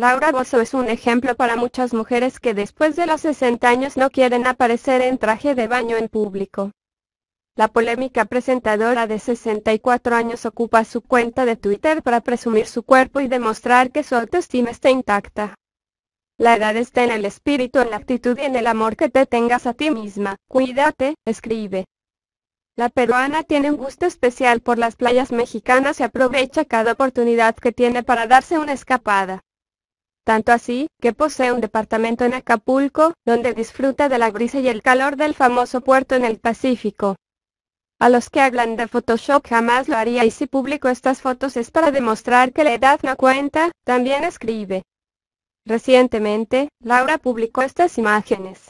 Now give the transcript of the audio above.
Laura Bozo es un ejemplo para muchas mujeres que después de los 60 años no quieren aparecer en traje de baño en público. La polémica presentadora de 64 años ocupa su cuenta de Twitter para presumir su cuerpo y demostrar que su autoestima está intacta. La edad está en el espíritu, en la actitud y en el amor que te tengas a ti misma. Cuídate, escribe. La peruana tiene un gusto especial por las playas mexicanas y aprovecha cada oportunidad que tiene para darse una escapada tanto así, que posee un departamento en Acapulco, donde disfruta de la brisa y el calor del famoso puerto en el Pacífico. A los que hablan de Photoshop jamás lo haría y si publico estas fotos es para demostrar que la edad no cuenta, también escribe. Recientemente, Laura publicó estas imágenes.